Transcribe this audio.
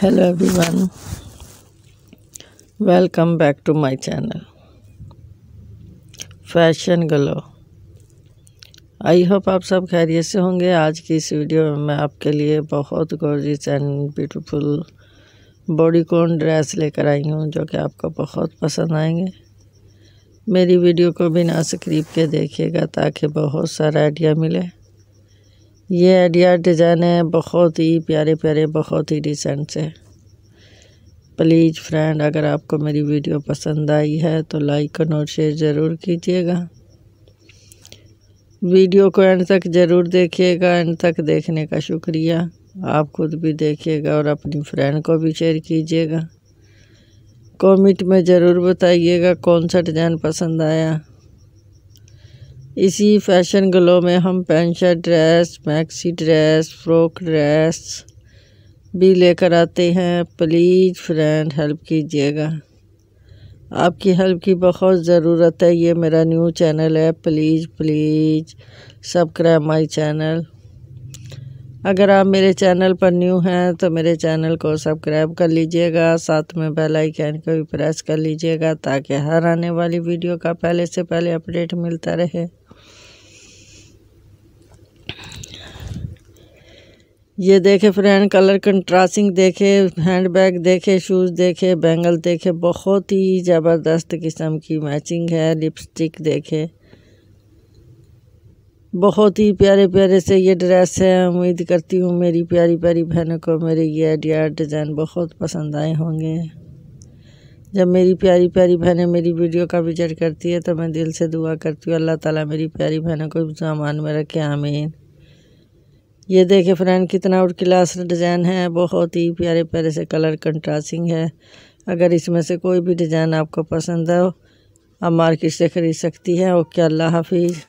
hello everyone welcome back to my channel fashion glow I hope आप सब खैरियत से होंगे आज की इस वीडियो में मैं आपके लिए बहुत gorgeous and beautiful bodycon dress लेकर आई हूँ जो कि आपको बहुत पसंद आएंगे मेरी वीडियो को बिना स्क्रीप के देखिएगा ताकि बहुत सारा आइडिया मिले ये आइडिया डिज़ाइन है बहुत ही प्यारे प्यारे बहुत ही डिसेंट से प्लीज़ फ्रेंड अगर आपको मेरी वीडियो पसंद आई है तो लाइक और शेयर ज़रूर कीजिएगा वीडियो को एंड तक ज़रूर देखिएगा एंड तक देखने का शुक्रिया आप खुद भी देखिएगा और अपनी फ्रेंड को भी शेयर कीजिएगा कमेंट में ज़रूर बताइएगा कौन सा डिज़ाइन पसंद आया इसी फैशन ग्लो में हम pant shirt dress maxi dress frock dress भी लेकर आते हैं प्लीज़ फ्रेंड हेल्प कीजिएगा आपकी हेल्प की बहुत ज़रूरत है ये मेरा न्यू चैनल है please please subscribe my channel अगर आप मेरे चैनल पर न्यू हैं तो मेरे चैनल को सब्सक्राइब कर लीजिएगा साथ में बेल आइकन को भी प्रेस कर लीजिएगा ताकि हर आने वाली वीडियो का पहले से पहले अपडेट मिलता रहे ये देखे फ्रेंड कलर कंट्रास्टिंग देखे हैंड बैग देखे शूज़ देखे बैंगल देखे बहुत ही ज़बरदस्त किस्म की मैचिंग है लिपस्टिक देखे बहुत ही प्यारे प्यारे से ये ड्रेस है उम्मीद करती हूँ मेरी प्यारी प्यारी बहनों को मेरे ये आइडिया डिज़ाइन बहुत पसंद आए होंगे जब मेरी प्यारी प्यारी बहनें मेरी वीडियो का विजिट करती है तो मैं दिल से दुआ करती हूँ अल्लाह ताला मेरी प्यारी बहनों को सामान में रखे आमीन ये देखे फ्रेंड कितना और क्लास डिज़ाइन है बहुत ही प्यारे प्यारे से कलर कंट्रास्टिंग है अगर इसमें से कोई भी डिज़ाइन आपको पसंद हो आप मार्केट से ख़रीद सकती हैं ओके अल्लाह हाफिज़